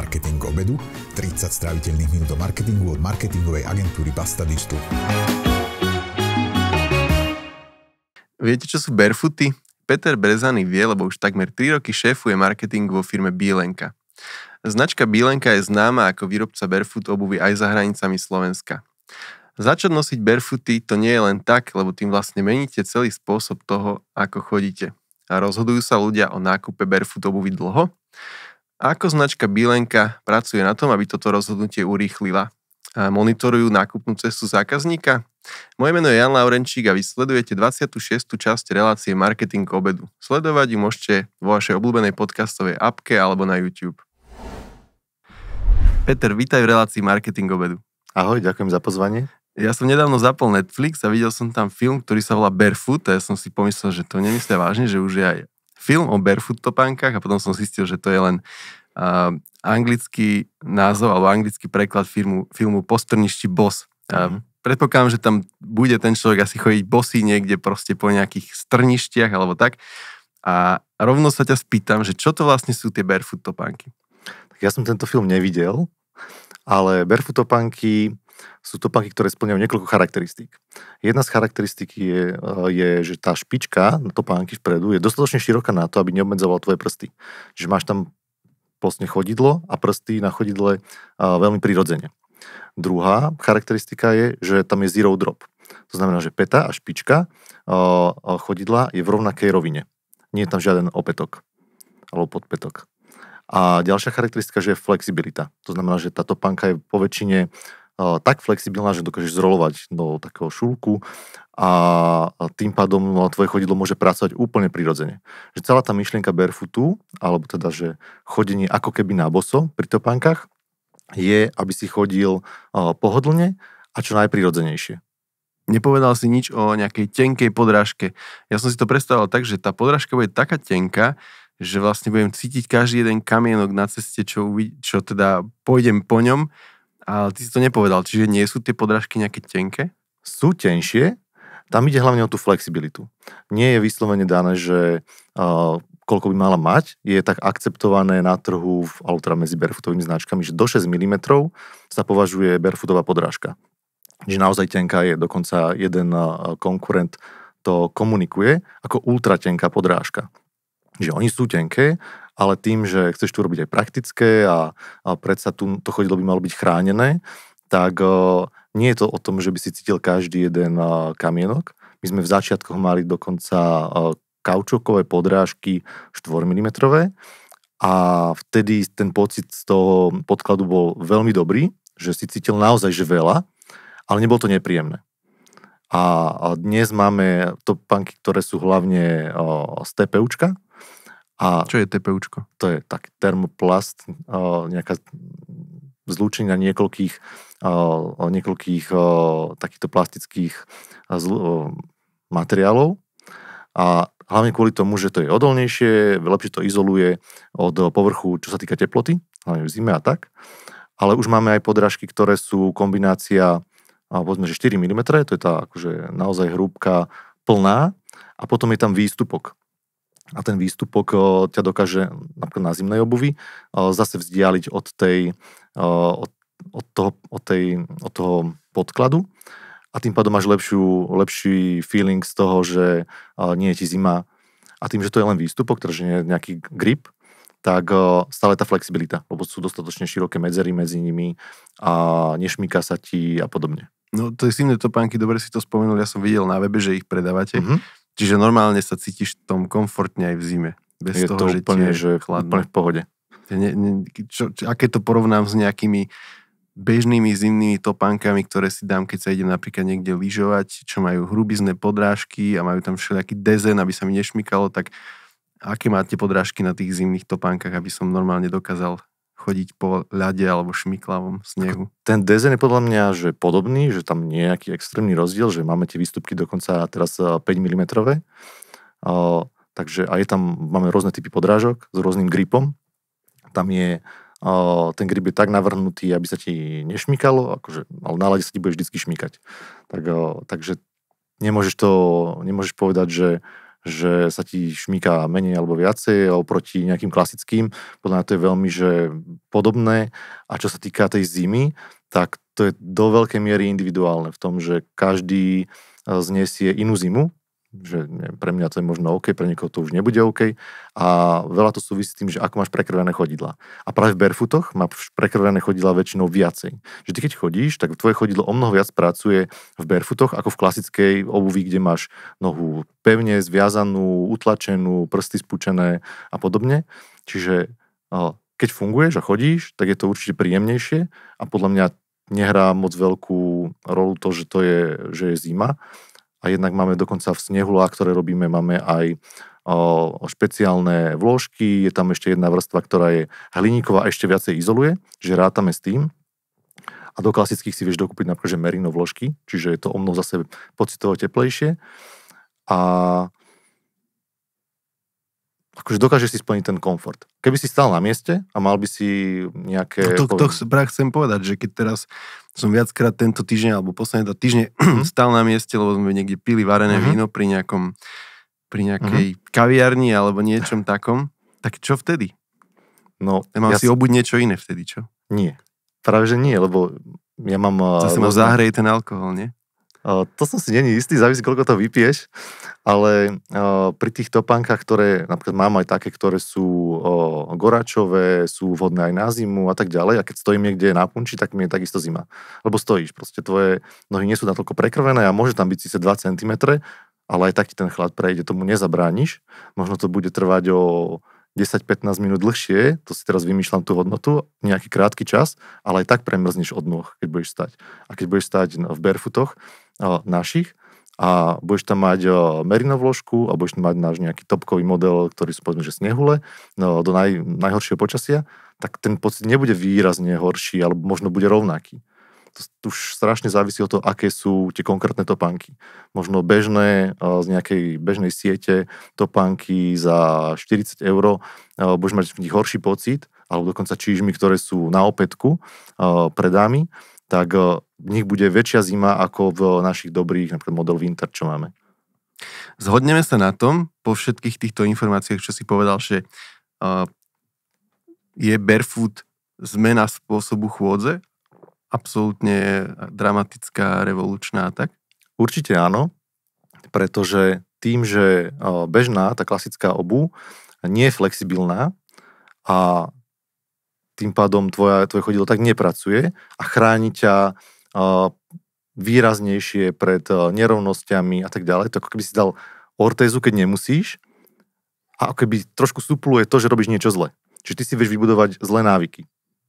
Marketing obedu, 30 stráviteľných minút do marketingu od marketingovej agentúry Basta Digital. Viete, čo sú barefooty? Peter Brezany vie, lebo už takmer 3 roky šéfuje marketing vo firme Bielenka. Značka Bielenka je známa ako výrobca barefoot obuvy aj za hranicami Slovenska. Začať nosiť barefooty to nie je len tak, lebo tým vlastne meníte celý spôsob toho, ako chodíte. A rozhodujú sa ľudia o nákupe barefoot obuvy dlho? Ako značka Bilenka pracuje na tom, aby toto rozhodnutie urýchlila? Monitorujú nákupnú cestu zákazníka? Moje meno je Jan Laurenčík a vy sledujete 26. časť relácie Marketing k obedu. Sledovať ju môžete vo vašej obľúbenej podcastovej appke alebo na YouTube. Peter, vítaj v relácii Marketing k obedu. Ahoj, ďakujem za pozvanie. Ja som nedávno zapol Netflix a videl som tam film, ktorý sa volá Barefoot a ja som si pomyslel, že to nemyslia vážne, že už je aj film o barefoot topánkach a potom som zistil, že to je len uh, anglický názov alebo anglický preklad filmu, filmu Postrništi boss. Uh, predpokladám, že tam bude ten človek asi chodiť bosy niekde proste po nejakých strništiach alebo tak. A rovno sa ťa spýtam, že čo to vlastne sú tie barefoot topánky? Tak ja som tento film nevidel, ale barefoot topánky sú to topánky, ktoré splňajú niekoľko charakteristík. Jedna z charakteristík je, eh, je, že tá špička na topánky vpredu je dostatočne široká na to, aby neobmedzovala tvoje prsty. Čiže máš tam vlastne chodidlo a prsty na chodidle eh, veľmi prirodzene. Druhá charakteristika je, že tam je zero drop. To znamená, že peta a špička eh, chodidla je v rovnakej rovine. Nie je tam žiaden opetok alebo podpetok. A ďalšia charakteristika, že je flexibilita. To znamená, že táto panka je po väčšine tak flexibilná, že dokážeš zrolovať do takého šulku a tým pádom no tvoje chodidlo môže pracovať úplne prirodzene. Že celá tá myšlienka barefootu, alebo teda, že chodenie ako keby na boso pri topánkach, je, aby si chodil pohodlne a čo najprirodzenejšie. Nepovedal si nič o nejakej tenkej podrážke. Ja som si to predstavoval tak, že tá podrážka bude taká tenká, že vlastne budem cítiť každý jeden kamienok na ceste, čo, čo teda pôjdem po ňom ale ty si to nepovedal, čiže nie sú tie podrážky nejaké tenké? Sú tenšie, tam ide hlavne o tú flexibilitu. Nie je vyslovene dané, že uh, koľko by mala mať, je tak akceptované na trhu, v, alebo teda medzi barefootovými značkami, že do 6 mm sa považuje barefootová podrážka. Čiže naozaj tenká je, dokonca jeden uh, konkurent to komunikuje ako ultra tenká podrážka. Že oni sú tenké, ale tým, že chceš tu robiť aj praktické a, a predsa tu, to chodidlo by malo byť chránené, tak uh, nie je to o tom, že by si cítil každý jeden uh, kamienok. My sme v začiatkoch mali dokonca uh, kaučokové podrážky 4 mm a vtedy ten pocit z toho podkladu bol veľmi dobrý, že si cítil naozaj že veľa, ale nebolo to nepríjemné. A, dnes máme topanky, ktoré sú hlavne z TPUčka, a Čo je TPUčko? To je tak termoplast, nejaká zlúčenia niekoľkých, niekoľkých takýchto plastických materiálov. A hlavne kvôli tomu, že to je odolnejšie, lepšie to izoluje od povrchu, čo sa týka teploty, hlavne v zime a tak. Ale už máme aj podrážky, ktoré sú kombinácia, povedzme, že 4 mm, to je tá akože naozaj hrúbka plná, a potom je tam výstupok a ten výstupok ťa dokáže napríklad na zimnej obuvi zase vzdialiť od tej, od, od, toho, od, tej, od toho podkladu a tým pádom máš lepšiu, lepší feeling z toho, že nie je ti zima a tým, že to je len výstupok, takže teda, nie je nejaký grip, tak stále tá flexibilita, lebo sú dostatočne široké medzery medzi nimi a nešmíka sa ti a podobne. No to je silné pánky dobre si to spomenul, ja som videl na webe, že ich predávate. Mm-hmm Čiže normálne sa cítiš v tom komfortne aj v zime. Bez je toho, to že úplne, že chladno. úplne v pohode. Ne, ne, čo, čo, aké to porovnám s nejakými bežnými zimnými topánkami, ktoré si dám, keď sa idem napríklad niekde lyžovať, čo majú hrubizné podrážky a majú tam všelijaký dezen, aby sa mi nešmykalo, tak aké máte podrážky na tých zimných topánkach, aby som normálne dokázal chodiť po ľade alebo šmiklavom snehu. Ten dezen je podľa mňa že podobný, že tam nejaký extrémny rozdiel, že máme tie výstupky dokonca teraz 5 eh, mm. Eh, takže aj tam máme rôzne typy podrážok s rôznym gripom. Tam je eh, ten grip je tak navrhnutý, aby sa ti nešmykalo, akože, ale na lade sa ti bude vždy šmykať. Tak, takže nemôžeš to, nemôžeš povedať, že že sa ti šmíka menej alebo viacej oproti nejakým klasickým. Podľa mňa to je veľmi že podobné. A čo sa týka tej zimy, tak to je do veľkej miery individuálne v tom, že každý eh, zniesie inú zimu, že neviem, pre mňa to je možno OK, pre niekoho to už nebude OK. A veľa to súvisí s tým, že ako máš prekrvené chodidla. A práve v barefootoch má prekrvené chodidla väčšinou viacej. Že ty keď chodíš, tak tvoje chodidlo o mnoho viac pracuje v barefootoch ako v klasickej obuvi, kde máš nohu pevne zviazanú, utlačenú, prsty spúčené a podobne. Čiže keď funguješ a chodíš, tak je to určite príjemnejšie a podľa mňa nehrá moc veľkú rolu to, že to je, že je zima, a jednak máme dokonca v snehulách, ktoré robíme, máme aj o, špeciálne vložky, je tam ešte jedna vrstva, ktorá je hliníková, a ešte viacej izoluje, že rátame s tým. A do klasických si vieš dokúpiť napríklad že merino vložky, čiže je to o mnoho zase pocitovo teplejšie. A akože dokážeš si splniť ten komfort. Keby si stal na mieste a mal by si nejaké... No to, to práve chcem povedať, že keď teraz som viackrát tento týždeň alebo posledné to týždne mm-hmm. stal na mieste, lebo sme niekde pili varené mm-hmm. víno pri nejakom pri nejakej mm-hmm. kaviarni alebo niečom takom, tak čo vtedy? No, ja mám ja si obuť niečo iné vtedy, čo? Nie. Práve, že nie, lebo ja mám... Zase eh, ma zahreje ten alkohol, nie? To som si není istý, závisí, koľko to vypieš. ale pri tých topánkach, ktoré, napríklad mám aj také, ktoré sú goračové, sú vhodné aj na zimu a tak ďalej, a keď stojím niekde na punči, tak mi je takisto zima. Lebo stojíš, proste tvoje nohy nie sú natoľko prekrvené a môže tam byť síce 2 cm, ale aj taký ten chlad prejde, tomu nezabrániš. Možno to bude trvať o 10-15 minút dlhšie, to si teraz vymýšľam tú hodnotu, nejaký krátky čas, ale aj tak premrzneš od noh, keď budeš stať. A keď budeš stať v barefootoch našich, a budeš tam mať merinov vložku a budeš tam mať náš nejaký topkový model, ktorý sú povedzme, že snehule no, do naj, najhoršieho počasia, tak ten pocit nebude výrazne horší, alebo možno bude rovnaký to už strašne závisí od toho, aké sú tie konkrétne topánky. Možno bežné z nejakej bežnej siete topánky za 40 eur, budeš mať v nich horší pocit, alebo dokonca čížmy, ktoré sú na opätku pred dámy, tak v nich bude väčšia zima ako v našich dobrých, napríklad model Winter, čo máme. Zhodneme sa na tom, po všetkých týchto informáciách, čo si povedal, že je barefoot zmena spôsobu chôdze absolútne dramatická, revolučná tak? Určite áno, pretože tým, že bežná, tá klasická obu nie je flexibilná a tým pádom tvoja, tvoje chodidlo tak nepracuje a chráni ťa výraznejšie pred nerovnosťami a tak ďalej. To ako keby si dal ortézu, keď nemusíš a ako keby trošku supluje to, že robíš niečo zle. Čiže ty si vieš vybudovať zlé návyky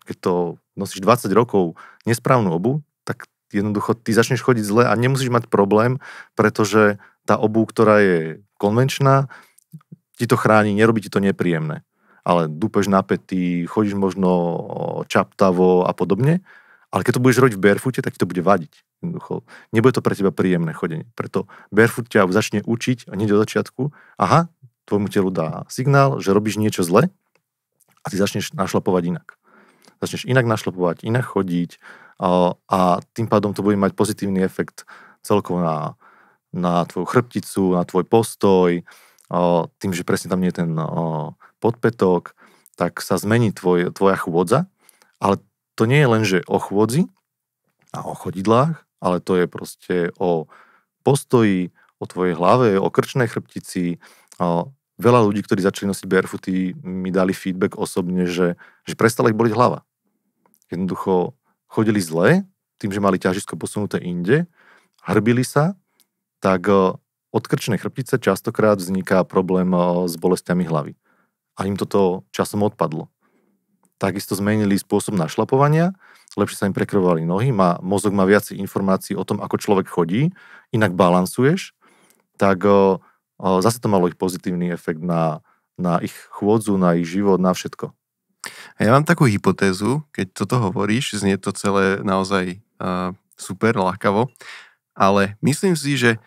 keď to nosíš 20 rokov nesprávnu obu, tak jednoducho ty začneš chodiť zle a nemusíš mať problém, pretože tá obu, ktorá je konvenčná, ti to chráni, nerobí ti to nepríjemné. Ale dúpeš napätý, chodíš možno čaptavo a podobne, ale keď to budeš robiť v barefoote, tak ti to bude vadiť. Jednoducho. Nebude to pre teba príjemné chodenie. Preto barefoot ťa začne učiť nie do začiatku. Aha, tvojmu telu dá signál, že robíš niečo zle a ty začneš našlapovať inak začneš inak našlopovať, inak chodiť a tým pádom to bude mať pozitívny efekt celkovo na, na tvoju chrbticu, na tvoj postoj, tým, že presne tam nie je ten podpetok, tak sa zmení tvoj, tvoja chôdza, ale to nie je len, že o chôdzi a o chodidlách, ale to je proste o postoji, o tvojej hlave, o krčnej chrbtici. Veľa ľudí, ktorí začali nosiť barefooty, mi dali feedback osobne, že, že prestala ich boliť hlava. Jednoducho chodili zle, tým, že mali ťažisko posunuté inde, hrbili sa, tak e, od krčnej chrbtice častokrát vzniká problém e, s bolestiami hlavy. A im toto časom odpadlo. Takisto zmenili spôsob našlapovania, lepšie sa im prekrvovali nohy, má, mozog má viacej informácií o tom, ako človek chodí, inak balansuješ, tak o, e, o, zase to malo ich pozitívny efekt na, na ich chôdzu, na ich život, na všetko. A ja mám takú hypotézu, keď toto hovoríš, znie to celé naozaj uh, super, lákavo, ale myslím si, že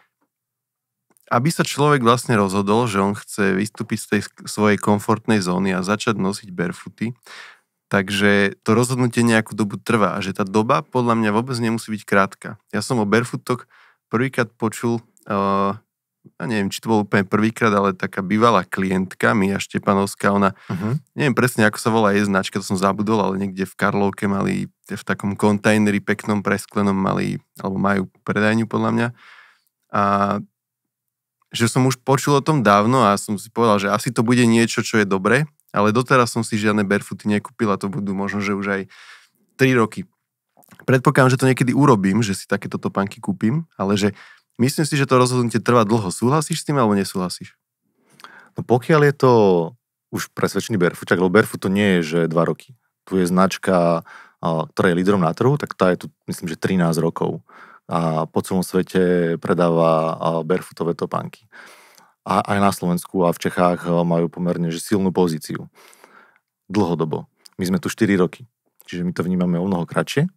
aby sa človek vlastne rozhodol, že on chce vystúpiť z tej svojej komfortnej zóny a začať nosiť barefooty, takže to rozhodnutie nejakú dobu trvá a že tá doba podľa mňa vôbec nemusí byť krátka. Ja som o barefootok prvýkrát počul uh, a neviem, či to bol úplne prvýkrát, ale taká bývalá klientka Mia Štepanovská, ona, uh-huh. neviem presne, ako sa volá jej značka, to som zabudol, ale niekde v Karlovke mali, v takom kontajneri peknom, presklenom mali, alebo majú predajňu podľa mňa. A že som už počul o tom dávno a som si povedal, že asi to bude niečo, čo je dobre, ale doteraz som si žiadne barefooty nekúpil a to budú možno, že už aj 3 roky. Predpokladám, že to niekedy urobím, že si takéto topánky kúpim, ale že Myslím si, že to rozhodnutie trvá dlho. Súhlasíš s tým alebo nesúhlasíš? No pokiaľ je to už presvedčený Berfu, tak Berfu to nie je, že 2 roky. Tu je značka, ktorá je lídrom na trhu, tak tá je tu myslím, že 13 rokov. A po celom svete predáva barefootové topánky. A aj na Slovensku a v Čechách majú pomerne že silnú pozíciu. Dlhodobo. My sme tu 4 roky. Čiže my to vnímame o mnoho kratšie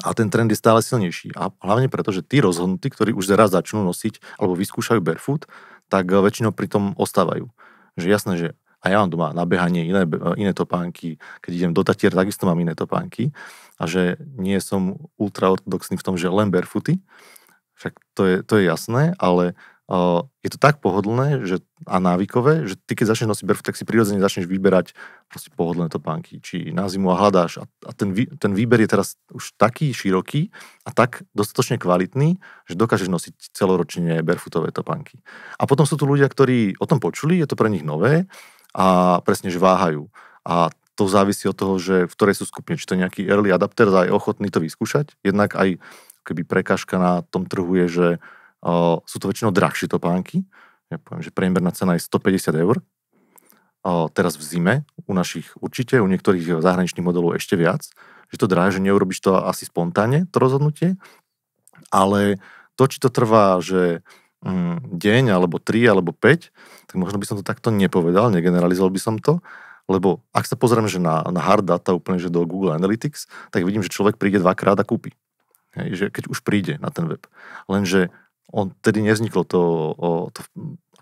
a ten trend je stále silnejší. A hlavne preto, že tí rozhodnutí, ktorí už zaraz začnú nosiť alebo vyskúšajú barefoot, tak eh, väčšinou pri tom ostávajú. Že jasné, že a ja mám doma na behanie iné, eh, iné topánky, keď idem do Tatier, takisto mám iné topánky a že nie som ultraortodoxný v tom, že len barefooty, však to je, to je jasné, ale je to tak pohodlné že, a návykové, že ty keď začneš nosiť berfu, tak si prirodzene začneš vyberať proste pohodlné topánky, či na zimu a hľadáš. A, a ten, vý, ten výber je teraz už taký široký a tak dostatočne kvalitný, že dokážeš nosiť celoročne barefootové topánky. A potom sú tu ľudia, ktorí o tom počuli, je to pre nich nové a presne že váhajú. A to závisí od toho, že v ktorej sú skupine, či to je nejaký early adapter, aj ochotný to vyskúšať. Jednak aj keby prekažka na tom trhu je, že sú to väčšinou drahšie topánky. Ja poviem, že priemerná cena je 150 eur. Teraz v zime, u našich určite, u niektorých zahraničných modelov ešte viac. Že to drahé, že neurobiš to asi spontánne, to rozhodnutie. Ale to, či to trvá, že mm, deň, alebo 3, alebo 5, tak možno by som to takto nepovedal, negeneralizoval by som to, lebo ak sa pozriem že na, na hard data úplne že do Google Analytics, tak vidím, že človek príde dvakrát a kúpi. Hej, že keď už príde na ten web. Lenže on tedy nevzniklo to, to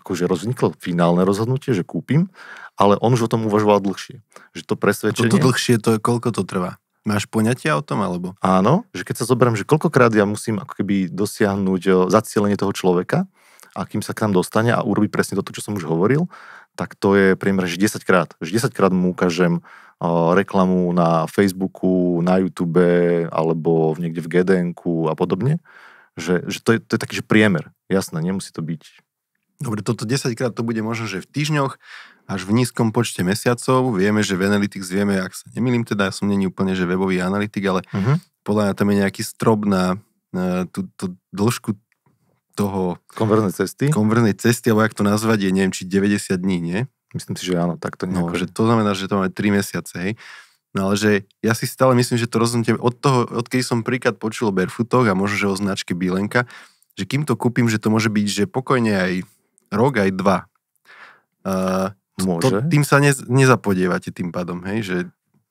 akože rozniklo finálne rozhodnutie, že kúpim, ale on už o tom uvažoval dlhšie. Že to presvedčenie... Toto dlhšie, to je, koľko to trvá? Máš poňatia o tom, alebo? Áno, že keď sa zoberiem, že koľkokrát ja musím ako keby dosiahnuť zacielenie toho človeka a kým sa k nám dostane a urobí presne toto, čo som už hovoril, tak to je priemer, že 10 krát. Že 10 krát mu ukážem reklamu na Facebooku, na YouTube alebo niekde v gdn a podobne že, že to, je, to je taký že priemer. Jasné, nemusí to byť. Dobre, toto 10 krát to bude možno, že v týždňoch, až v nízkom počte mesiacov. Vieme, že v Analytics vieme, ak sa nemýlim, teda ja som není úplne, že webový analytik, ale uh-huh. podľa mňa tam je nejaký strop na, na tú, tú dĺžku toho... Konvernej cesty? Konvernej cesty, alebo jak to nazvať, je, neviem, či 90 dní, nie? Myslím si, že áno, tak to no, nejako. No, že to znamená, že to máme 3 mesiace, hej. No ale že ja si stále myslím, že to rozhodnutie od toho, odkedy som príklad počul o barefootoch a možno, že o značke Bielenka, že kým to kúpim, že to môže byť, že pokojne aj rok, aj dva. Uh, môže. To, tým sa ne, nezapodievate tým pádom, hej? Že...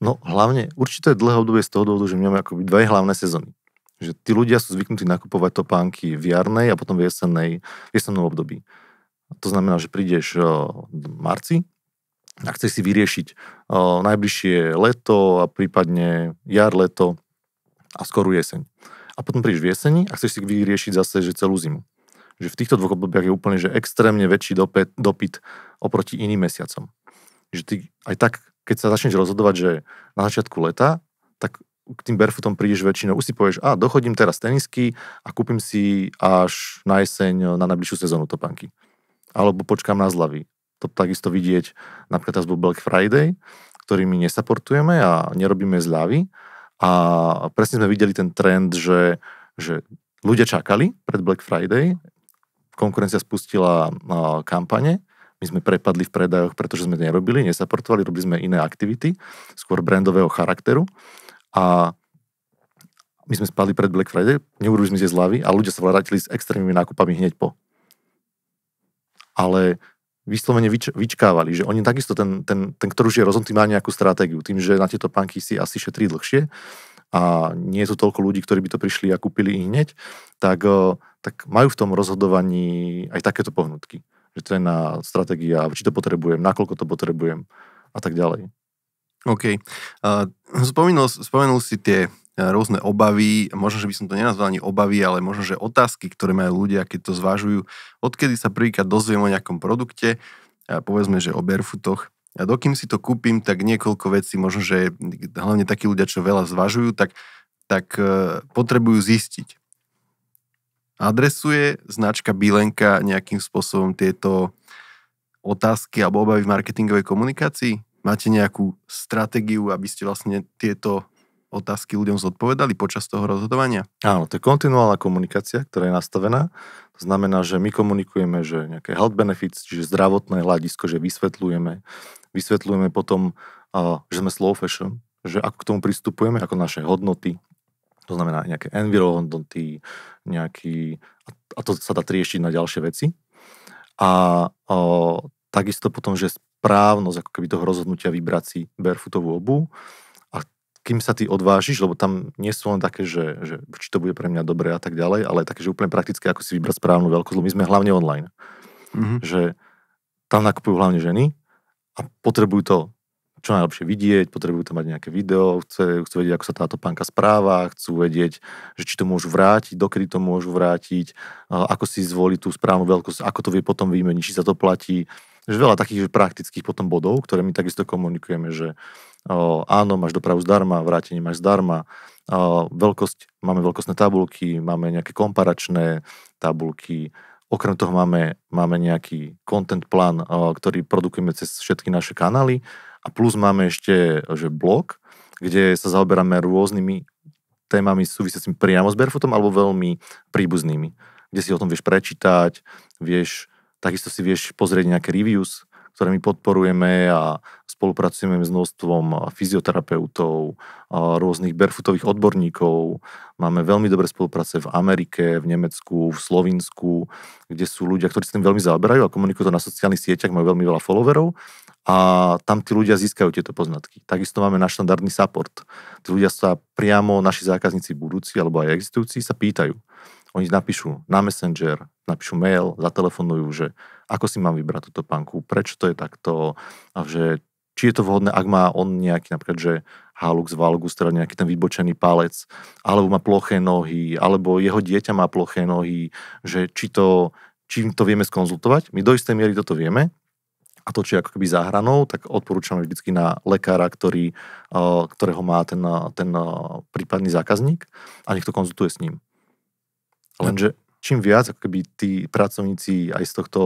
No hlavne, určite je dlhé obdobie z toho dôvodu, že my máme akoby dve hlavné sezóny. Že tí ľudia sú zvyknutí nakupovať topánky v jarnej a potom v jesennej, v jesennom období. To znamená, že prídeš v marci a chceš si vyriešiť najbližšie leto a prípadne jar, leto a skorú jeseň. A potom prídeš v jeseni a chceš si vyriešiť zase že celú zimu. Že v týchto dvoch obdobiach je úplne že extrémne väčší dopyt, dopyt oproti iným mesiacom. Že ty aj tak, keď sa začneš rozhodovať, že na začiatku leta, tak k tým barefootom prídeš väčšinou, už si povieš, a dochodím teraz tenisky a kúpim si až na jeseň na najbližšiu sezónu topanky. Alebo počkám na zlavy to takisto vidieť, napríklad teraz bol Black Friday, ktorými nesaportujeme a nerobíme zľavy. A presne sme videli ten trend, že, že ľudia čakali pred Black Friday, konkurencia spustila kampane, my sme prepadli v predajoch, pretože sme to nerobili, nesaportovali, robili sme iné aktivity, skôr brandového charakteru a my sme spali pred Black Friday, neurobili sme tie zľavy a ľudia sa vrátili s extrémnymi nákupami hneď po. Ale vyslovene vyč, vyčkávali, že oni takisto, ten, ten, ten ktorý už je rozhodnutý, má nejakú stratégiu, tým, že na tieto panky si asi šetrí dlhšie a nie je tu toľko ľudí, ktorí by to prišli a kúpili ich hneď, tak, eh, tak majú v tom rozhodovaní aj takéto pohnutky. Že to je na stratégia, či to potrebujem, nakoľko to potrebujem a tak ďalej. OK. Spomenul, spomenul si tie e, rôzne obavy, možno, že by som to nenazval ani obavy, ale možno, že otázky, ktoré majú ľudia, keď to zvažujú. odkedy sa prvýkrát dozviem o nejakom produkte, povedzme, že o barefootoch, a dokým si to kúpim, tak niekoľko vecí, možno, že hlavne takí ľudia, čo veľa zvažujú, tak, tak e, potrebujú zistiť. Adresuje značka bilenka nejakým spôsobom tieto otázky alebo obavy v marketingovej komunikácii? Máte nejakú stratégiu, aby ste vlastne tieto otázky ľuďom zodpovedali počas toho rozhodovania? Áno, to je kontinuálna komunikácia, ktorá je nastavená. To znamená, že my komunikujeme, že nejaké health benefits, čiže zdravotné hľadisko, že vysvetľujeme. Vysvetľujeme potom, že sme slow fashion, že ako k tomu pristupujeme, ako naše hodnoty, to znamená nejaké environmenty, nejaký, a to sa dá trieštiť na ďalšie veci. A a takisto potom, že správnosť ako keby toho rozhodnutia vybrať si barefootovú obu a kým sa ty odvážiš, lebo tam nie sú len také, že, že či to bude pre mňa dobré a tak ďalej, ale také, že úplne praktické, ako si vybrať správnu veľkosť, lebo my sme hlavne online. Mm-hmm. Že tam nakupujú hlavne ženy a potrebujú to čo najlepšie vidieť, potrebujú tam mať nejaké video, chcú, chcú vedieť, ako sa táto panka správa, chcú vedieť, že či to môžu vrátiť, dokedy to môžu vrátiť, ako si zvoliť tú správnu veľkosť, ako to vie potom vymeniť, či sa to platí. Že veľa takých praktických potom bodov, ktoré my takisto komunikujeme, že áno, máš dopravu zdarma, vrátenie máš zdarma, veľkosť, máme veľkostné tabulky, máme nejaké komparačné tabulky, Okrem toho máme, máme nejaký content plán, ktorý produkujeme cez všetky naše kanály a plus máme ešte že blog, kde sa zaoberáme rôznymi témami súvisiacimi priamo s barefootom alebo veľmi príbuznými, kde si o tom vieš prečítať, vieš Takisto si vieš pozrieť nejaké reviews, ktoré my podporujeme a spolupracujeme s množstvom fyzioterapeutov, rôznych barefootových odborníkov. Máme veľmi dobré spolupráce v Amerike, v Nemecku, v Slovinsku, kde sú ľudia, ktorí s tým veľmi zaoberajú a komunikujú to na sociálnych sieťach, majú veľmi veľa followerov a tam tí ľudia získajú tieto poznatky. Takisto máme náš štandardný support. Tí ľudia sa priamo, naši zákazníci budúci alebo aj existujúci sa pýtajú oni napíšu na Messenger, napíšu mail, zatelefonujú, že ako si mám vybrať túto panku, prečo to je takto a že či je to vhodné, ak má on nejaký napríklad, že halux valgus, teda nejaký ten vybočený palec, alebo má ploché nohy, alebo jeho dieťa má ploché nohy, že či to, čím to vieme skonzultovať. My do istej miery toto vieme, a to, či ako keby záhranou, tak odporúčame vždycky na lekára, ktorý, eh, ktorého má ten, ten eh, prípadný zákazník a nech to konzultuje s ním. Lenže čím viac akoby tí pracovníci aj z tohto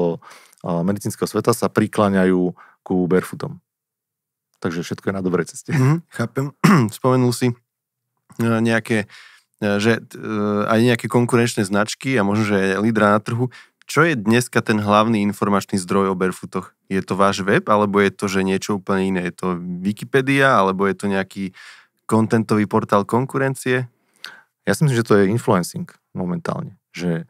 medicínskeho sveta sa prikláňajú ku barefootom. Takže všetko je na dobrej ceste. Mm, chápem. Spomenul si e, nejaké, e, že e, aj nejaké konkurenčné značky a možno, že aj lídra na trhu. Čo je dneska ten hlavný informačný zdroj o barefootoch? Je to váš web, alebo je to, že niečo úplne iné? Je to Wikipedia, alebo je to nejaký kontentový portál konkurencie? Ja si myslím, že to je influencing momentálne. Že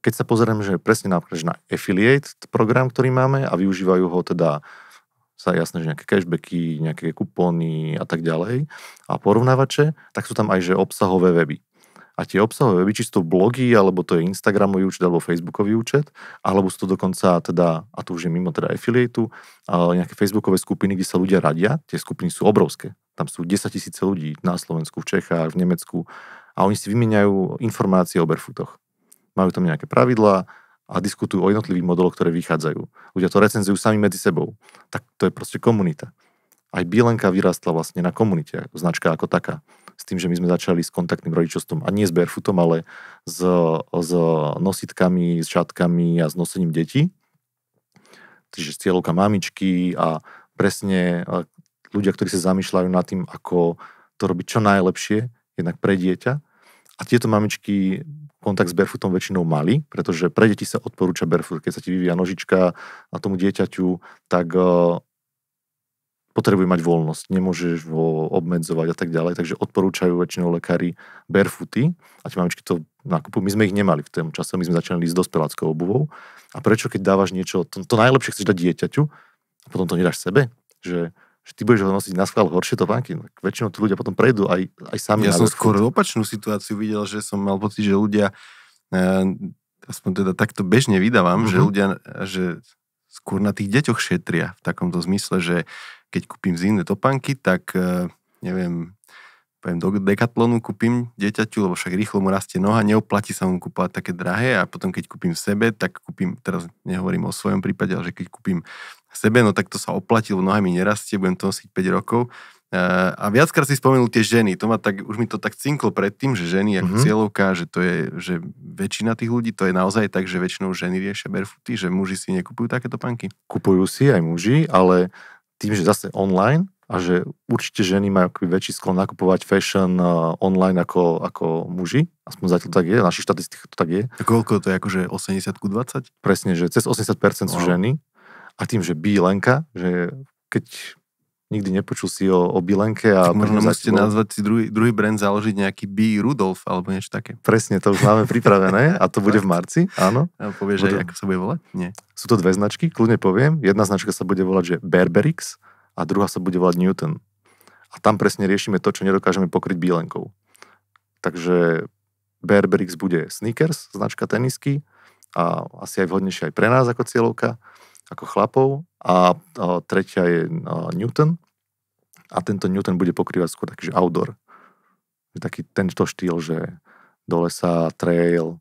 keď sa pozrieme, že presne napríklad že na affiliate program, ktorý máme a využívajú ho teda sa jasné, že nejaké cashbacky, nejaké kupóny a tak ďalej a porovnávače, tak sú tam aj že obsahové weby. A tie obsahové weby, či sú to blogy, alebo to je Instagramový účet, alebo Facebookový účet, alebo sú to dokonca teda, a to už je mimo teda affiliateu, nejaké Facebookové skupiny, kde sa ľudia radia, tie skupiny sú obrovské. Tam sú 10 tisíce ľudí na Slovensku, v Čechách, v Nemecku a oni si vymieňajú informácie o barefootoch. Majú tam nejaké pravidlá a diskutujú o jednotlivých modeloch, ktoré vychádzajú. Ľudia to recenzujú sami medzi sebou. Tak to je proste komunita. Aj Bielenka vyrastla vlastne na komunite, značka ako taká. S tým, že my sme začali s kontaktným rodičovstvom a nie s barefootom, ale s, s nositkami, s šatkami a s nosením detí. Čiže cieľovka mamičky a presne ľudia, ktorí sa zamýšľajú nad tým, ako to robiť čo najlepšie, jednak pre dieťa. A tieto mamičky kontakt s barefootom väčšinou mali, pretože pre deti sa odporúča barefoot. Keď sa ti vyvíja nožička na tomu dieťaťu, tak eh, potrebuje mať voľnosť, nemôžeš ho obmedzovať a tak ďalej, takže odporúčajú väčšinou lekári barefooty a tie mamičky to nakupujú. my sme ich nemali v tom čase, my sme začali s dospeláckou obuvou a prečo keď dávaš niečo, to, to najlepšie chceš dať dieťaťu a potom to nedáš sebe, že že ty budeš ho nosiť na schvál horšie to vanky. No, väčšinou tí ľudia potom prejdú aj, aj sami. Ja som skôr opačnú situáciu videl, že som mal pocit, že ľudia, e, aspoň teda takto bežne vydávam, mm-hmm. že mhm. ľudia, že skôr na tých deťoch šetria v takomto zmysle, že keď kúpim zimné topánky, tak e, neviem, poviem, do dekatlonu kúpim dieťaťu, lebo však rýchlo mu rastie noha, neoplatí sa mu kúpať také drahé a potom keď kúpim v sebe, tak kúpim, teraz nehovorím o svojom prípade, ale že keď kúpim sebe, no tak to sa oplatilo, nohami nerastie, budem to nosiť 5 rokov. E, a viackrát si spomenul tie ženy, to ma tak, už mi to tak cinklo predtým, že ženy ako mm-hmm. cieľovka, že to je, že väčšina tých ľudí, to je naozaj tak, že väčšinou ženy riešia barefooty, že muži si nekupujú takéto panky. Kupujú si aj muži, ale tým, že zase online a že určite ženy majú väčší sklon nakupovať fashion e, online ako, ako muži, aspoň zatiaľ tak je, v našich štatistikách to tak je. A koľko to je, akože 80 ku 20? Presne, že cez 80% sú wow. ženy a tým, že Bílenka, že keď nikdy nepočul si o, o Bilenke. A tak možno musíte bol... nazvať si druhý, druhý brand, založiť nejaký B. Rudolf alebo niečo také. Presne, to už máme pripravené a to bude v marci, áno. A povieš, Budú... ako sa bude volať? Nie. Sú to dve značky, kľudne poviem. Jedna značka sa bude volať, že Berberix a druhá sa bude volať Newton. A tam presne riešime to, čo nedokážeme pokryť Bílenkou. Takže Berberix bude sneakers, značka tenisky a asi aj vhodnejšia aj pre nás ako cieľovka ako chlapov a, a tretia je a, Newton a tento Newton bude pokrývať skôr taký, že outdoor. Taký tento štýl, že do lesa, trail,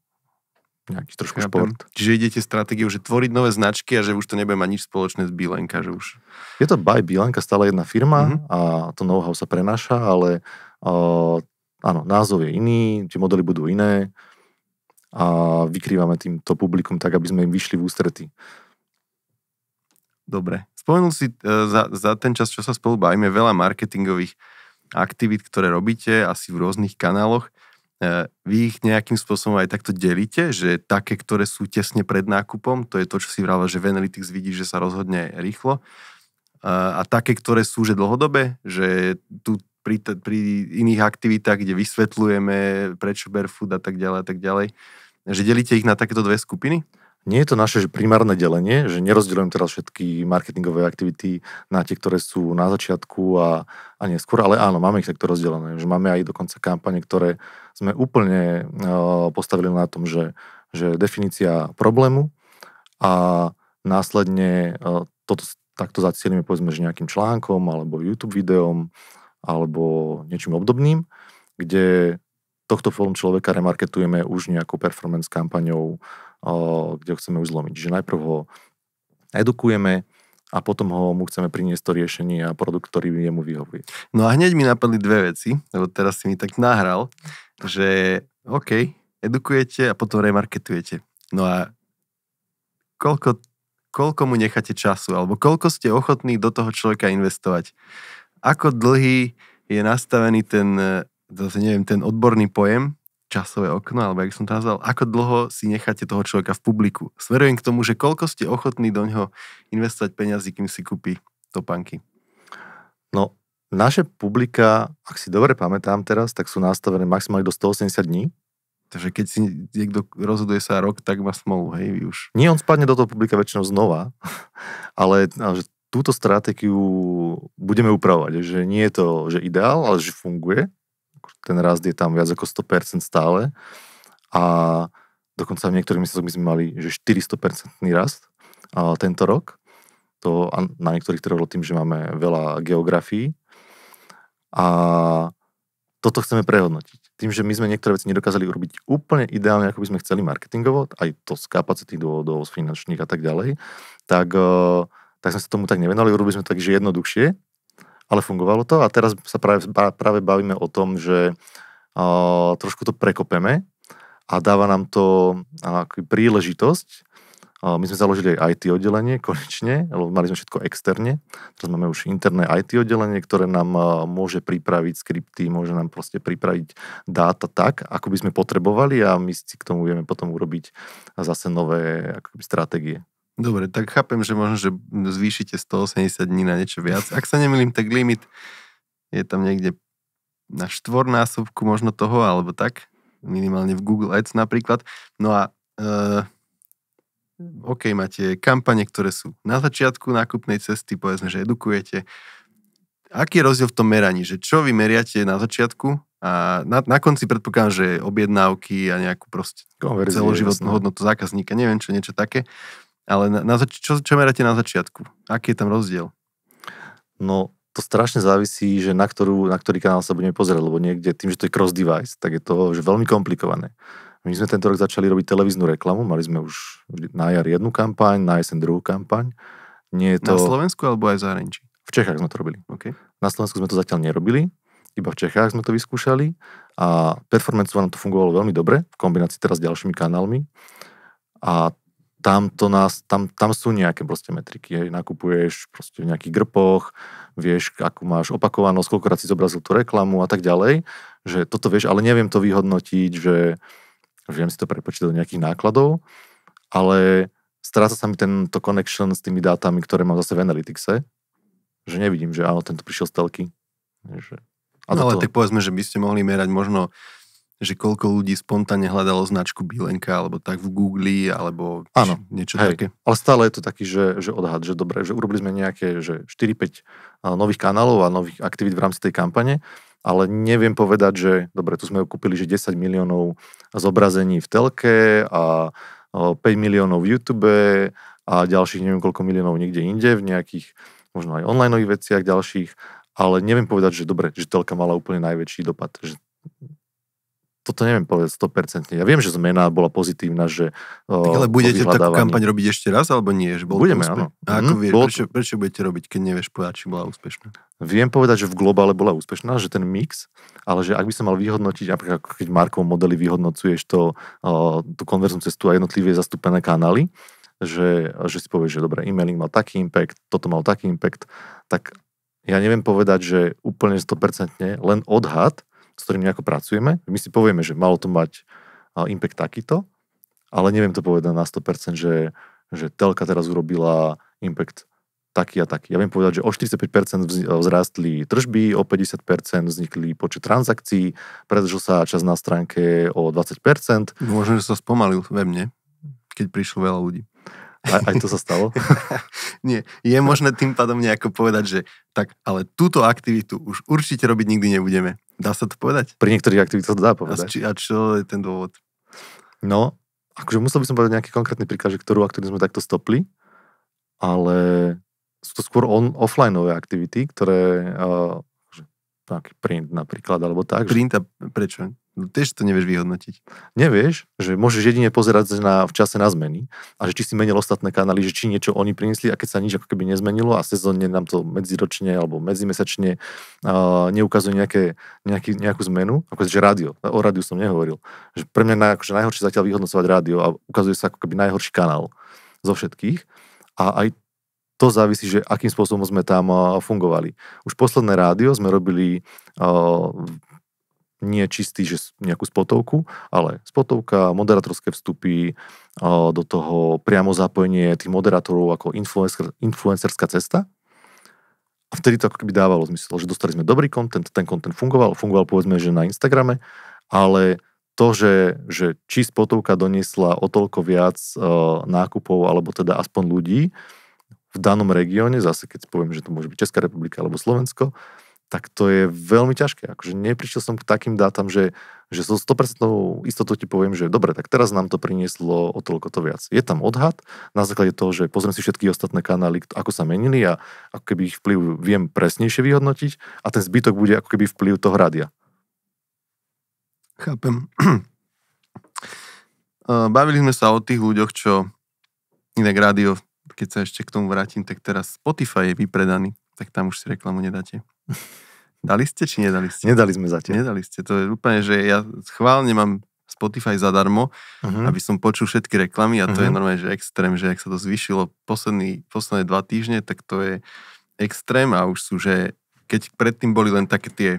nejaký trošku Chápem. šport. Čiže idete stratégiu, že tvoriť nové značky a že už to nebude mať nič spoločné s Bilenka, že už... Je to by Bilenka, stále jedna firma mm-hmm. a to know-how sa prenáša, ale uh, áno, názov je iný, tie modely budú iné a vykrývame tým to publikum tak, aby sme im vyšli v ústrety. Dobre. Spomenul si e, za, za ten čas, čo sa spolu bavíme, veľa marketingových aktivít, ktoré robíte asi v rôznych kanáloch. E, vy ich nejakým spôsobom aj takto delíte, že také, ktoré sú tesne pred nákupom, to je to, čo si vravel, že v Analytics vidí, že sa rozhodne rýchlo, e, a také, ktoré sú že dlhodobé, že tu pri, pri iných aktivitách, kde vysvetľujeme prečo barefoot a tak ďalej a tak ďalej, že delíte ich na takéto dve skupiny? nie je to naše primárne delenie, že nerozdeľujem teraz všetky marketingové aktivity na tie, ktoré sú na začiatku a, a neskôr, ale áno, máme ich takto rozdelené, že máme aj dokonca kampane, ktoré sme úplne uh, postavili na tom, že, že definícia problému a následne uh, toto takto zacielime povedzme, že nejakým článkom alebo YouTube videom alebo niečím obdobným, kde tohto form človeka remarketujeme už nejakou performance kampaňou, kde ho chceme už zlomiť. Čiže najprv ho edukujeme, a potom ho mu chceme priniesť to riešenie a produkt, ktorý jemu vyhovuje. No a hneď mi napadli dve veci, lebo teraz si mi tak nahral, že OK, edukujete a potom remarketujete. No a koľko, koľko mu necháte času, alebo koľko ste ochotní do toho človeka investovať? Ako dlhý je nastavený ten, e, zase neviem, ten odborný pojem, časové okno, alebo ak som to nazval, ako dlho si necháte toho človeka v publiku. Smerujem k tomu, že koľko ste ochotní do ňoho investovať peniazy, kým si kúpi topanky. No, naše publika, ak si dobre pamätám teraz, tak sú nastavené maximálne do 180 dní. Takže keď si niekto rozhoduje sa rok, tak má smolu, hej, vy už. Nie, on spadne do toho publika väčšinou znova, ale, ale že túto stratégiu budeme upravovať, že nie je to, že ideál, ale že funguje ten rast je tam viac ako 100% stále a dokonca v niektorých mesiacoch my sme mali že 400% rast a tento rok. To na niektorých trhoch tým, že máme veľa geografií a toto chceme prehodnotiť. Tým, že my sme niektoré veci nedokázali urobiť úplne ideálne, ako by sme chceli marketingovo, aj to z kapacity dôvodov, z finančných a tak ďalej, tak, e, tak sme sa tomu tak nevenovali, urobili sme to tak, že jednoduchšie ale fungovalo to a teraz sa práve, práve bavíme o tom, že uh, trošku to prekopeme a dáva nám to uh, príležitosť. Uh, my sme založili aj IT oddelenie konečne, lebo mali sme všetko externe. Teraz máme už interné IT oddelenie, ktoré nám uh, môže pripraviť skripty, môže nám proste pripraviť dáta tak, ako by sme potrebovali a my si k tomu vieme potom urobiť zase nové akoby, stratégie. Dobre, tak chápem, že možno, že zvýšite 180 dní na niečo viac. Ak sa nemýlim, tak limit je tam niekde na štvornásobku možno toho, alebo tak, minimálne v Google Ads napríklad. No a e, OK, máte kampane, ktoré sú na začiatku nákupnej cesty, povedzme, že edukujete. Aký je rozdiel v tom meraní? Že čo vy meriate na začiatku a na, na konci predpokladám, že objednávky a nejakú proste celoživotnú hodnotu zákazníka, neviem čo, niečo také. Ale na, na zač- čo, čo meráte na začiatku? Aký je tam rozdiel? No, to strašne závisí, že na, ktorú, na ktorý kanál sa budeme pozerať, lebo niekde tým, že to je cross-device, tak je to že veľmi komplikované. My sme tento rok začali robiť televíznu reklamu, mali sme už na jar jednu kampaň, na jesen druhú kampaň. Nie je to... Na Slovensku alebo aj v zahraničí? V Čechách sme to robili. Okay. Na Slovensku sme to zatiaľ nerobili, iba v Čechách sme to vyskúšali a performance nám to fungovalo veľmi dobre v kombinácii teraz s ďalšími kanálmi. A tam, to nás, tam, tam sú nejaké proste metriky. Nakupuješ proste v nejakých grpoch, vieš, akú máš opakovanosť, koľkokrát si zobrazil tú reklamu a tak ďalej. Že toto vieš, ale neviem to vyhodnotiť, že viem si to prepočítať do nejakých nákladov, ale stráca sa mi tento connection s tými dátami, ktoré mám zase v Analyticse. Že nevidím, že áno, tento prišiel z telky. Že... A no, ale ale tak povedzme, že by ste mohli merať možno že koľko ľudí spontánne hľadalo značku Bílenka alebo tak v Google alebo Áno, niečo hej. také. Ale stále je to taký, že, že odhad, že dobre, že urobili sme nejaké že 4-5 nových kanálov a nových aktivít v rámci tej kampane, ale neviem povedať, že dobre, tu sme kúpili že 10 miliónov zobrazení v telke a 5 miliónov v YouTube a ďalších neviem koľko miliónov niekde inde v nejakých možno aj online veciach ďalších, ale neviem povedať, že dobre, že telka mala úplne najväčší dopad. Že toto neviem povedať 100%. Ja viem, že zmena bola pozitívna, že... Tak ale budete takú kampaň robiť ešte raz, alebo nie? Že bol Budeme, áno. A ako mm, vieš, bol... prečo, prečo budete robiť, keď nevieš povedať, či bola úspešná? Viem povedať, že v globále bola úspešná, že ten mix, ale že ak by som mal vyhodnotiť, napríklad keď Markov modely vyhodnocuješ to, tú konverznú cestu a jednotlivé zastúpené kanály, že, že si povieš, že dobre, e-mailing mal taký impact, toto mal taký impact, tak ja neviem povedať, že úplne 100%, len odhad, s ktorým nejako pracujeme. My si povieme, že malo to mať impact takýto, ale neviem to povedať na 100%, že, že telka teraz urobila impact taký a taký. Ja viem povedať, že o 45% vzrástli tržby, o 50% vznikli počet transakcií, predržil sa čas na stránke o 20%. Možno, že sa spomalil ve mne, keď prišlo veľa ľudí. Aj, aj to sa stalo? Nie, je možné tým pádom nejako povedať, že tak, ale túto aktivitu už určite robiť nikdy nebudeme. Dá sa to povedať? Pri niektorých aktivitách sa to dá povedať. A, či, a čo je ten dôvod? No, akože musel by som povedať nejaký konkrétny príklad, že ktorú aktivitu sme takto stopli, ale sú to skôr on, offlineové aktivity, ktoré uh, print napríklad, alebo tak. Print a prečo? No, tiež to nevieš vyhodnotiť. Nevieš, že môžeš jedine pozerať na, v čase na zmeny a že či si menil ostatné kanály, že či niečo oni priniesli a keď sa nič ako keby nezmenilo a sezónne nám to medziročne alebo medzimesačne uh, neukazuje nejaké, nejaký, nejakú zmenu, ako že rádio, o rádiu som nehovoril. Že pre mňa na, akože najhoršie zatiaľ vyhodnocovať rádio a ukazuje sa ako keby najhorší kanál zo všetkých a aj to závisí, že akým spôsobom sme tam fungovali. Už posledné rádio sme robili uh, nie čistý, že nejakú spotovku, ale spotovka, moderátorské vstupy, do toho priamo zapojenie tých moderátorov ako influencer, influencerská cesta. A vtedy to keby dávalo zmysel, že dostali sme dobrý kontent, ten kontent fungoval, fungoval povedzme, že na Instagrame, ale to, že, že či spotovka doniesla o toľko viac e, nákupov, alebo teda aspoň ľudí v danom regióne, zase keď poviem, že to môže byť Česká republika alebo Slovensko, tak to je veľmi ťažké. Akože neprišiel som k takým dátam, že, že so 100% istotou ti poviem, že dobre, tak teraz nám to prinieslo o toľko to viac. Je tam odhad na základe toho, že pozriem si všetky ostatné kanály, ako sa menili a ako keby ich vplyv viem presnejšie vyhodnotiť a ten zbytok bude ako keby vplyv toho rádia. Chápem. Eh, bavili sme sa o tých ľuďoch, čo inak rádio, keď sa ešte k tomu vrátim, tak teraz Spotify je vypredaný, tak tam už si reklamu nedáte. Dali ste či nedali ste? Nedali sme zatiaľ. Nedali ste, to je úplne, že ja chválne mám Spotify zadarmo, uh-huh. aby som počul všetky reklamy a to uh-huh. je mhm. normálne, že extrém, že ak sa to zvyšilo posledný, posledné dva týždne, tak to je extrém a už sú, že keď predtým boli len také tie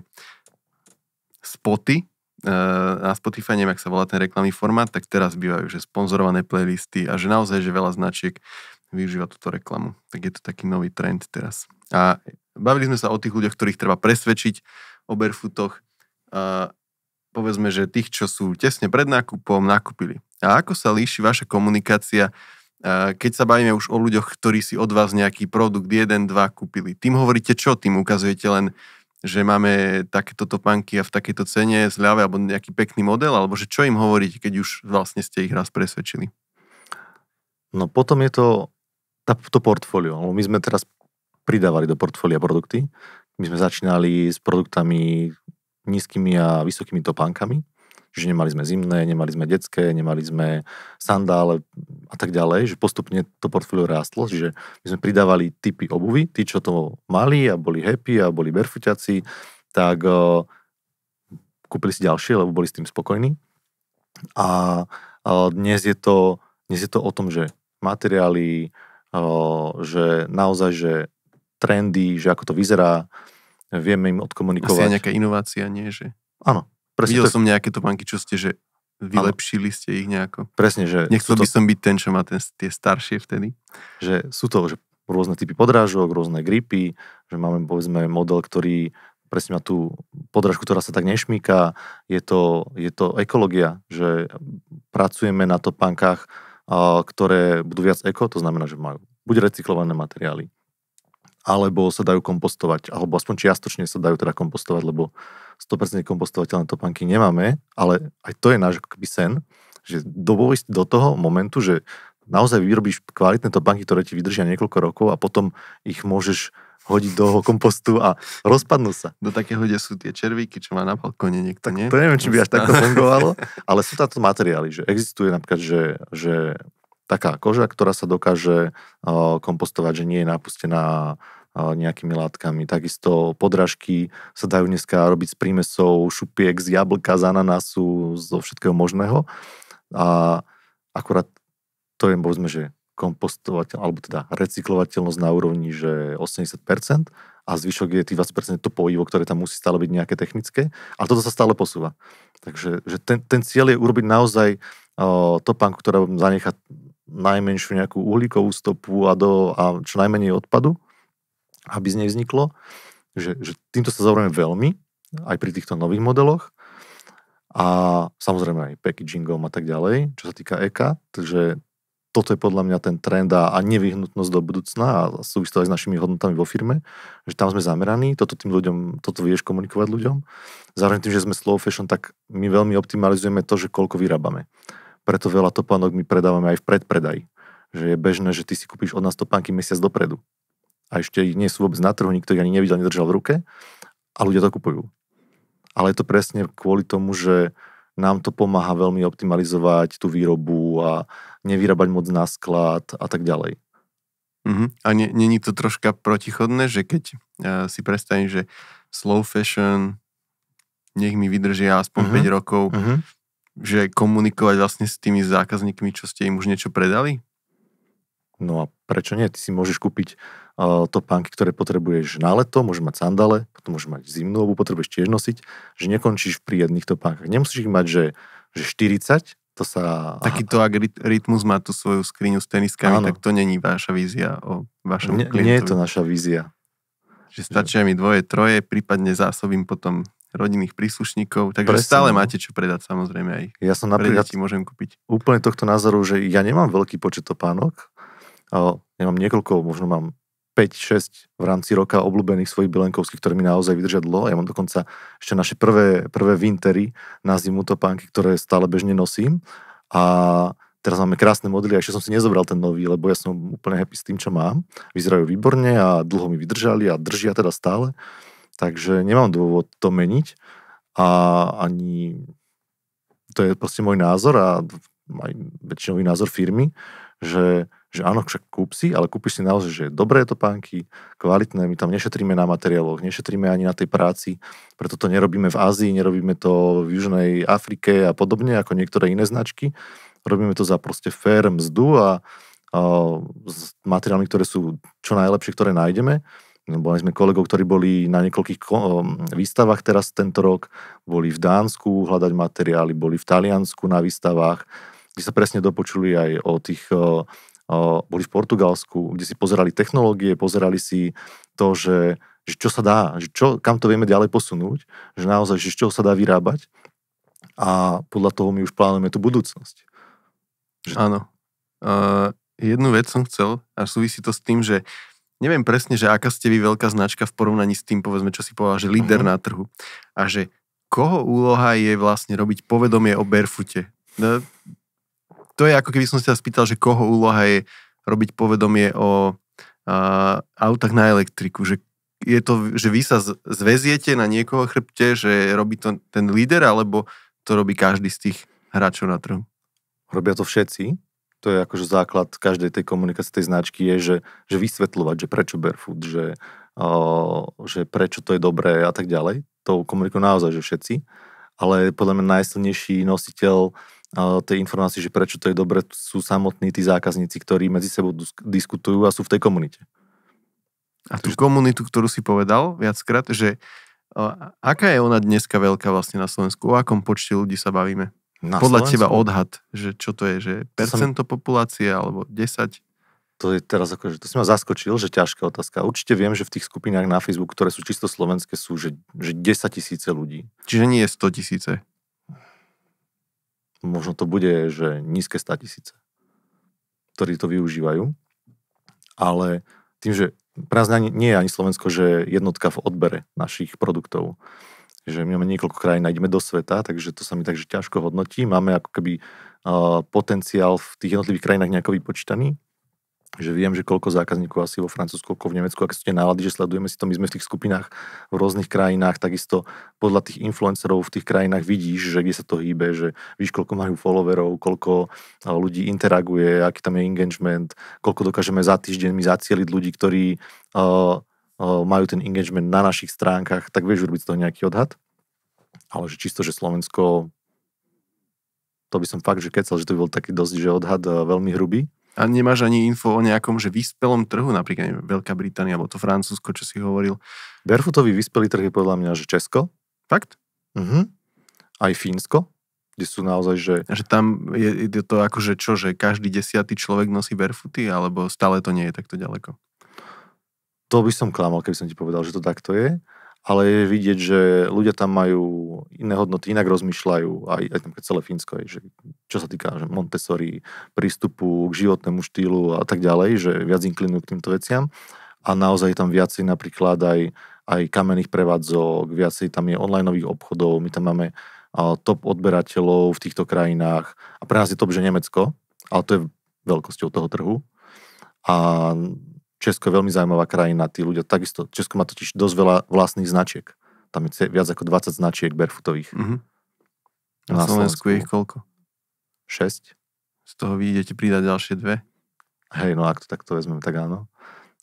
spoty, eh, na Spotify, neviem, ak sa volá ten reklamný formát, tak teraz bývajú, že sponzorované playlisty a že naozaj, že veľa značiek využíva túto reklamu. Tak je to taký nový trend teraz. A Bavili sme sa o tých ľuďoch, ktorých treba presvedčiť o barefootoch. A povedzme, že tých, čo sú tesne pred nákupom, nakúpili. A ako sa líši vaša komunikácia, keď sa bavíme už o ľuďoch, ktorí si od vás nejaký produkt 1, 2 kúpili? Tým hovoríte čo? Tým ukazujete len, že máme takéto topanky a v takejto cene zľave alebo nejaký pekný model, alebo že čo im hovoríte, keď už vlastne ste ich raz presvedčili? No potom je to tá, to portfólio. My sme teraz pridávali do portfólia produkty. My sme začínali s produktami nízkymi a vysokými topánkami, že nemali sme zimné, nemali sme detské, nemali sme sandále a tak ďalej, že postupne to portfólio rástlo, že my sme pridávali typy obuvy, tí, čo to mali a boli happy a boli barefootiaci, tak kúpili si ďalšie, lebo boli s tým spokojní. A dnes, je to, dnes je to o tom, že materiály, že naozaj, že trendy, že ako to vyzerá, vieme im odkomunikovať. Asi nejaká inovácia, nie? Že... Áno. Presne Videl to... som nejaké topánky, čo ste, že vylepšili ste ich nejako. Presne, že... Nechcel to... by som byť ten, čo má ten, tie staršie vtedy. Že sú to že rôzne typy podrážok, rôzne gripy, že máme povedzme model, ktorý presne má tú podrážku, ktorá sa tak nešmíka. Je to, je to ekológia, že pracujeme na topánkach, ktoré budú viac eko, to znamená, že majú buď recyklované materiály, alebo sa dajú kompostovať, alebo aspoň čiastočne sa dajú teda kompostovať, lebo 100% kompostovateľné topánky nemáme, ale aj to je náš akoby sen, že dovojsť do toho momentu, že naozaj vyrobíš kvalitné topánky, ktoré ti vydržia niekoľko rokov a potom ich môžeš hodiť do kompostu a rozpadnú sa. Do takého, kde sú tie červíky, čo má na balkóne niekto, nie? To neviem, či by až takto fungovalo, ale sú táto materiály, že existuje napríklad, že, že taká koža, ktorá sa dokáže kompostovať, že nie je napustená nejakými látkami. Takisto podrážky sa dajú dneska robiť z prímesov, šupiek, z jablka, z ananasu, zo všetkého možného. A akurát to je, povedzme, že kompostovateľ, alebo teda recyklovateľnosť na úrovni, že 80% a zvyšok je tých 20% to pojivo, ktoré tam musí stále byť nejaké technické, ale toto sa stále posúva. Takže že ten, ten cieľ je urobiť naozaj uh, topánku, ktorá zanecha najmenšiu nejakú uhlíkovú stopu a, do, a čo najmenej odpadu, aby z nej vzniklo. Že, že týmto sa zaoberáme veľmi, aj pri týchto nových modeloch. A samozrejme aj packagingom a tak ďalej, čo sa týka eka. Takže toto je podľa mňa ten trend a, a nevyhnutnosť do budúcna a súvisí to aj s našimi hodnotami vo firme, že tam sme zameraní, toto tým ľuďom, toto vieš komunikovať ľuďom. Zároveň tým, že sme slow fashion, tak my veľmi optimalizujeme to, že koľko vyrábame. Preto veľa topánok my predávame aj v predpredaji. Že je bežné, že ty si kúpiš od nás topánky mesiac dopredu. A ešte nie sú vôbec na trhu, nikto ich ani nevidel, nedržal v ruke. A ľudia to kupujú. Ale je to presne kvôli tomu, že nám to pomáha veľmi optimalizovať tú výrobu a nevyrábať moc na sklad a tak ďalej. Uh-huh. A není to troška protichodné, že keď uh, si predstavím, že slow fashion, nech mi vydržia aspoň uh-huh. Mhm. 5 rokov, uh-huh že komunikovať vlastne s tými zákazníkmi, čo ste im už niečo predali? No a prečo nie? Ty si môžeš kúpiť uh, eh, pánky, ktoré potrebuješ na leto, môžeš mať sandále, potom môžeš mať zimnú obu, potrebuješ tiež nosiť, že nekončíš pri jedných pánkach. Nemusíš ich mať, že, že 40, to sa... Takýto, ak Rytmus má tú svoju skriňu s teniskami, áno. tak to není vaša vízia o vašom ne, klientovi. Nie je to naša vízia. Že stačia že... mi dvoje, troje, prípadne zásobím potom rodinných príslušníkov, takže Presne. stále no. máte čo predať samozrejme aj. Ja som napríklad ti môžem kúpiť. Úplne tohto názoru, že ja nemám veľký počet topánok, ja mám niekoľko, možno mám 5-6 v rámci roka obľúbených svojich bylenkovských, ktoré mi naozaj vydržia dlho. Ja mám dokonca ešte naše prvé, prvé vintery na zimu topánky, ktoré stále bežne nosím. A teraz máme krásne modely a ešte som si nezobral ten nový, lebo ja som úplne happy s tým, čo mám. Vyzerajú výborne a dlho mi vydržali a držia teda stále. Takže nemám dôvod to meniť a ani to je proste môj názor a aj väčšinový názor firmy, že, že áno, však kúp si, ale kúpiš si naozaj, že dobré to pánky. kvalitné, my tam nešetríme na materiáloch, nešetríme ani na tej práci, preto to nerobíme v Ázii, nerobíme to v Južnej Afrike a podobne, ako niektoré iné značky. Robíme to za proste fair mzdu a, a s materiálmi, ktoré sú čo najlepšie, ktoré nájdeme boli sme kolegov, ktorí boli na niekoľkých výstavách teraz tento rok, boli v Dánsku hľadať materiály, boli v Taliansku na výstavách, kde sa presne dopočuli aj o tých, boli v Portugalsku, kde si pozerali technológie, pozerali si to, že, že čo sa dá, že čo, kam to vieme ďalej posunúť, že naozaj, že čo sa dá vyrábať a podľa toho my už plánujeme tú budúcnosť. Že... Áno. Uh, jednu vec som chcel a súvisí to s tým, že neviem presne, že aká ste vy veľká značka v porovnaní s tým, povedzme, čo si povedal, že líder uh-huh. na trhu a že koho úloha je vlastne robiť povedomie o barefoote. No, to je ako keby som sa spýtal, že koho úloha je robiť povedomie o a, autách na elektriku, že je to, že vy sa zveziete na niekoho chrbte, že robí to ten líder, alebo to robí každý z tých hráčov na trhu? Robia to všetci, to je akože základ každej tej komunikácie tej značky je, že, že vysvetľovať, že prečo barefoot, že, že prečo to je dobré a tak ďalej. To komunikujú naozaj, že všetci. Ale podľa mňa najsilnejší nositeľ tej informácie, že prečo to je dobré, sú samotní tí zákazníci, ktorí medzi sebou diskutujú a sú v tej komunite. A tú komunitu, ktorú si povedal viackrát, že aká je ona dneska veľká vlastne na Slovensku? O akom počte ľudí sa bavíme? Na Podľa Slovensku? teba odhad, že čo to je, že percento to som... populácie alebo 10? To je teraz že to si ma zaskočil, že ťažká otázka. Určite viem, že v tých skupinách na Facebooku, ktoré sú čisto slovenské, sú, že, že 10 tisíce ľudí. Čiže nie je 100 tisíce. Možno to bude, že nízke 100 tisíce, ktorí to využívajú. Ale tým, že pre nás nie je ani Slovensko, že jednotka v odbere našich produktov že my máme niekoľko krajín, nájdeme do sveta, takže to sa mi takže ťažko hodnotí. Máme ako keby uh, potenciál v tých jednotlivých krajinách nejako vypočítaný, že viem, že koľko zákazníkov asi vo Francúzsku, koľko v Nemecku, aké sú tie nálady, že sledujeme si to, my sme v tých skupinách v rôznych krajinách, takisto podľa tých influencerov v tých krajinách vidíš, že kde sa to hýbe, že víš, koľko majú followerov, koľko ľudí interaguje, aký tam je engagement, koľko dokážeme za týždeň mi zacieliť ľudí, ktorí uh, majú ten engagement na našich stránkach, tak vieš urobiť z toho nejaký odhad. Ale že čisto, že Slovensko, to by som fakt, že kecal, že to by bol taký dosť, že odhad e, veľmi hrubý. A nemáš ani info o nejakom, že vyspelom trhu, napríklad neviem, Veľká Británia alebo to Francúzsko, čo si hovoril. Barefootový vyspelý trh je podľa mňa, že Česko. Fakt? Mhm. Aj Fínsko, kde sú naozaj, že... Že tam je, je to akože čo, že každý desiatý človek nosí barefooty, alebo stále to nie je takto ďaleko? to by som klamal, keby som ti povedal, že to takto je, ale je vidieť, že ľudia tam majú iné hodnoty, inak rozmýšľajú, aj, aj tam celé Fínsko, aj, že, čo sa týka že Montessori, prístupu k životnému štýlu a tak ďalej, že viac inklinujú k týmto veciam a naozaj tam viacej napríklad aj, aj kamenných prevádzok, viacej tam je online obchodov, my tam máme top odberateľov v týchto krajinách a pre nás je top, že Nemecko, ale to je veľkosťou toho trhu a Česko je veľmi zaujímavá krajina, tí ľudia takisto, Česko má totiž dosť veľa vlastných značiek. Tam je viac ako 20 značiek barefootových. Mhm. Uh-huh. Na, Na Slovensku, Slovensku je ich koľko? 6. Z toho vy idete pridať ďalšie dve? Hej, no ak to takto vezmeme, tak áno.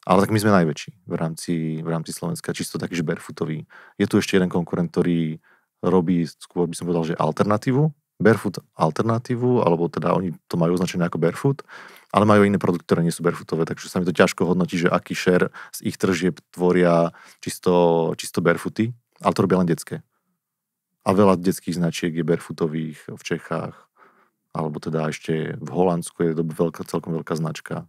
Ale tak my sme najväčší v rámci, v rámci Slovenska, čisto taký, že barefootový. Je tu ešte jeden konkurent, ktorý robí, skôr by som povedal, že alternatívu, barefoot alternatívu, alebo teda oni to majú označené ako barefoot, ale majú iné produkty, ktoré nie sú barefootové, takže sa mi to ťažko hodnotí, že aký share z ich tržieb tvoria čisto, čisto barefooty, ale to robia len detské. A veľa detských značiek je barefootových v Čechách, alebo teda ešte v Holandsku je to veľká, celkom veľká značka.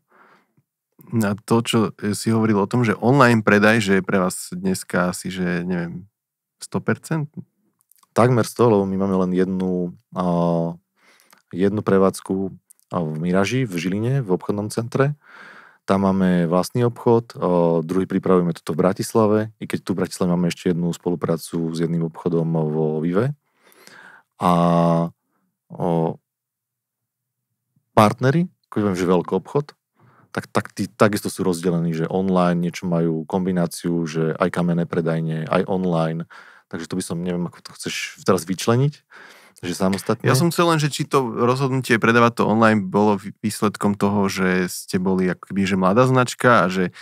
Na to, čo si hovoril o tom, že online predaj, že je pre vás dneska asi, že neviem, 100%? takmer 100, lebo my máme len jednu, uh, jednu prevádzku uh, v Miraži, v Žiline, v obchodnom centre. Tam máme vlastný obchod, uh, druhý pripravujeme toto v Bratislave, i keď tu v Bratislave máme ešte jednu spoluprácu s jedným obchodom vo Vive. A uh, partnery, keď viem, že veľký obchod, tak, tak tí takisto sú rozdelení, že online niečo majú kombináciu, že aj kamenné predajne, aj online, takže to by som, neviem, ako to chceš teraz vyčleniť, že samostatne. Ja som chcel len, že či to rozhodnutie predávať to online bolo výsledkom toho, že ste boli akoby, že mladá značka a že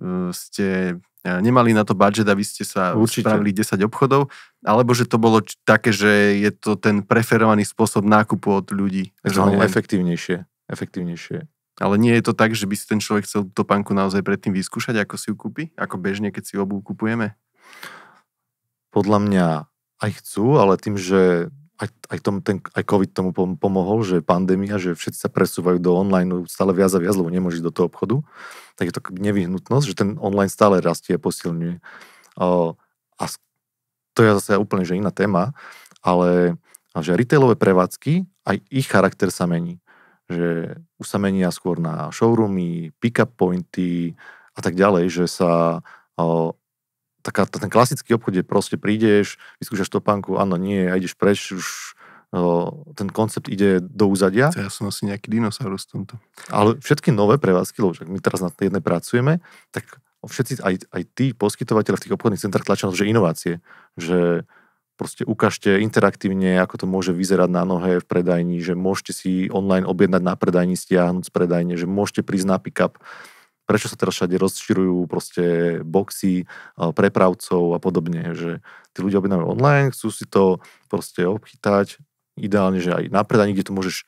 e, ste e, nemali na to budget, aby ste sa Určite. spravili 10 obchodov, alebo že to bolo také, že je to ten preferovaný spôsob nákupu od ľudí. Takže áno, efektívnejšie. efektívnejšie. Ale nie je to tak, že by si ten človek chcel topánku naozaj predtým vyskúšať, ako si ju kúpi? Ako bežne, keď si obu kupujeme? podľa mňa aj chcú, ale tým, že aj, aj, tom, ten, aj COVID tomu pomohol, že pandémia, že všetci sa presúvajú do online no stále viac a viac, lebo nemôžu ísť do toho obchodu, tak je to nevyhnutnosť, že ten online stále rastie a posilňuje. O, a to je zase úplne že iná téma, ale že retailové prevádzky, aj ich charakter sa mení. Že už sa menia skôr na showroomy, pick-up pointy a tak ďalej, že sa taká, ten klasický obchod, kde proste prídeš, vyskúšaš topánku, áno, nie, a ideš preč, už ten koncept ide do úzadia. Ja som asi nejaký dinosaurus v tomto. Ale všetky nové prevádzky, lebo my teraz na jednej pracujeme, tak všetci, aj, aj tí poskytovateľe v tých obchodných centrách tlačia na to, že inovácie, že proste ukážte interaktívne, ako to môže vyzerať na nohe v predajni, že môžete si online objednať na predajni, stiahnuť z predajne, že môžete prísť na pick-up prečo sa teraz všade rozširujú proste boxy e, prepravcov a podobne, že tí ľudia objednávajú online, chcú si to proste obchytať, ideálne, že aj na predaní, kde to môžeš,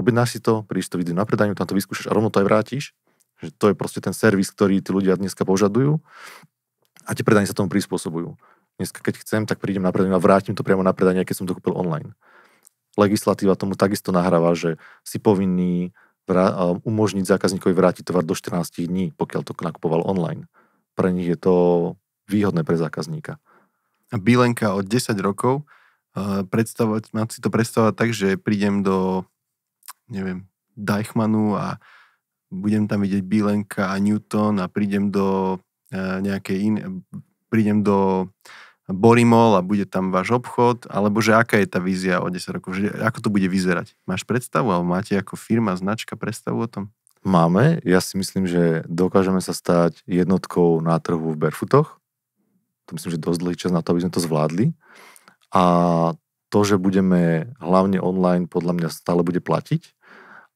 objednáš si to, prídeš to vidieť na predaniu, tam to vyskúšaš a rovno to aj vrátiš, že to je proste ten servis, ktorý tí ľudia dneska požadujú a tie predanie sa tomu prispôsobujú. Dneska, keď chcem, tak prídem na predanie a vrátim to priamo na predanie, keď som to kúpil online. Legislatíva tomu takisto nahráva, že si povinný umožniť zákazníkovi vrátiť tovar do 14 dní, pokiaľ to nakupoval online. Pre nich je to výhodné pre zákazníka. A Bílenka od 10 rokov, predstavovať, mám si to predstavovať tak, že prídem do, neviem, Deichmanu a budem tam vidieť Bílenka a Newton a prídem do e, nejakej iné, prídem do Borimol a bude tam váš obchod, alebo že aká je tá vízia o 10 rokov, že ako to bude vyzerať. Máš predstavu, alebo máte ako firma, značka predstavu o tom? Máme, ja si myslím, že dokážeme sa stať jednotkou na trhu v barefootoch. To myslím, že dosť dlhý čas na to, aby sme to zvládli. A to, že budeme hlavne online, podľa mňa stále bude platiť,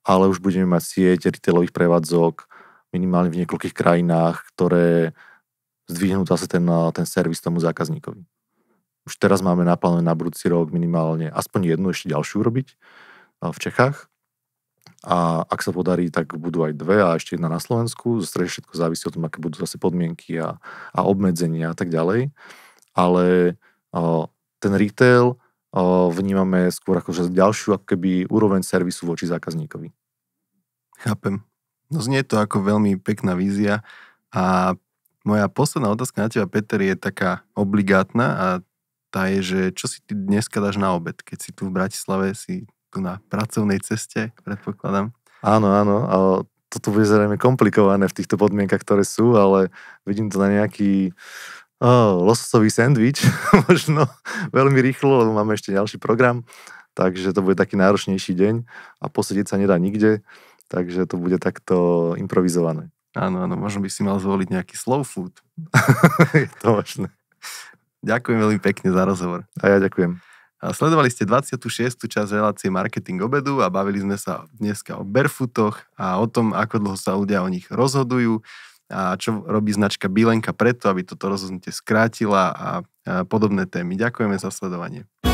ale už budeme mať sieť retailových prevádzok minimálne v niekoľkých krajinách, ktoré zdvihnúť zase ten, eh, ten servis tomu zákazníkovi. Už teraz máme naplánované na budúci rok minimálne aspoň jednu ešte ďalšiu robiť eh, v Čechách. A ak sa podarí, tak budú aj dve a ešte jedna na Slovensku. Zrejme všetko závisí od tom, aké budú zase podmienky a, a obmedzenia a tak ďalej. Ale o, eh, ten retail o, vnímame skôr ako že ďalšiu ako keby úroveň servisu voči zákazníkovi. Chápem. No znie to ako veľmi pekná vízia a moja posledná otázka na teba, Peter, je taká obligátna a tá je, že čo si ty dneska dáš na obed, keď si tu v Bratislave, si tu na pracovnej ceste, predpokladám. Áno, áno, a toto bude zrejme komplikované v týchto podmienkach, ktoré sú, ale vidím to na nejaký oh, lososový sendvič, možno veľmi rýchlo, lebo máme ešte ďalší program, takže to bude taký náročnejší deň a posedieť sa nedá nikde, takže to bude takto improvizované. Áno, áno, možno by si mal zvoliť nejaký slow food. je to možné. Ďakujem veľmi pekne za rozhovor. A ja ďakujem. A sledovali ste 26. časť relácie Marketing obedu a bavili sme sa dneska o barefootoch a o tom, ako dlho sa ľudia o nich rozhodujú a čo robí značka Bílenka preto, aby toto rozhodnutie skrátila a podobné témy. Ďakujeme za sledovanie.